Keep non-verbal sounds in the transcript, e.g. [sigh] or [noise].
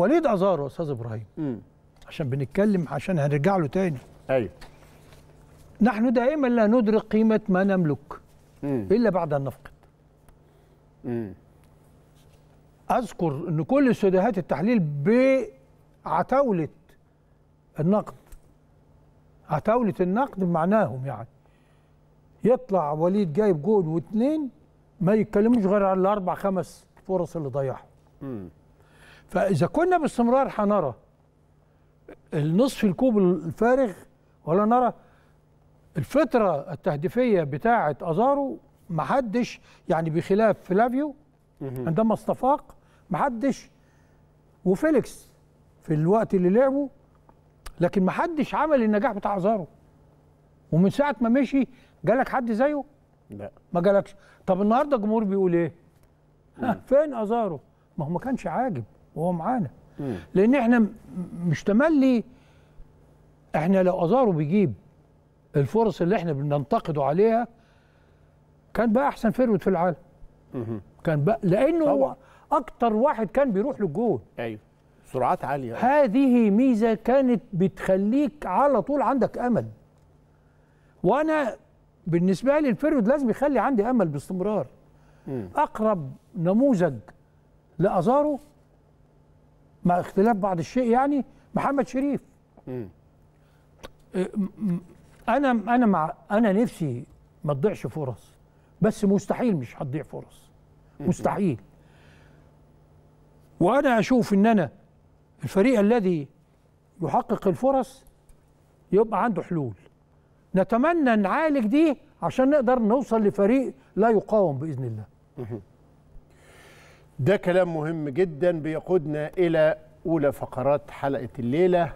وليد عزارو استاذ ابراهيم م. عشان بنتكلم عشان هنرجع له تاني ايوه نحن دائما لا ندرك قيمه ما نملك م. الا بعد ان نفقد م. اذكر ان كل استوديوهات التحليل بعتاوله النقد عتاوله النقد بمعناهم يعني يطلع وليد جايب جول واثنين ما يتكلموش غير على الاربع خمس فرص اللي ضيعهم فاذا كنا باستمرار هنرى النصف الكوب الفارغ ولا نرى الفتره التهديفيه بتاعه ازارو ما حدش يعني بخلاف فلافيو عندما استفاق ما حدش وفيليكس في الوقت اللي لعبه لكن ما حدش عمل النجاح بتاع ازارو ومن ساعه ما مشي جالك حد زيه لا ما جالكش طب النهارده الجمهور بيقول ايه [laughs] فين ازارو ما هو ما كانش عاجب وهو معانا لان احنا مش تملي احنا لو ازارو بيجيب الفرص اللي احنا بننتقده عليها كان بقى احسن فيرود في العالم كان بقى لانه هو اكتر واحد كان بيروح للجول ايوه سرعات عاليه هذه ميزه كانت بتخليك على طول عندك امل وانا بالنسبه لي الفيرود لازم يخلي عندي امل باستمرار اقرب نموذج لازارو مع اختلاف بعض الشيء يعني محمد شريف آه، انا انا مع انا نفسي ما تضيعش فرص بس مستحيل مش هتضيع فرص مستحيل وانا اشوف ان انا الفريق الذي يحقق الفرص يبقى عنده حلول نتمنى نعالج دي عشان نقدر نوصل لفريق لا يقاوم باذن الله ده كلام مهم جدا بيقودنا إلى أولى فقرات حلقة الليلة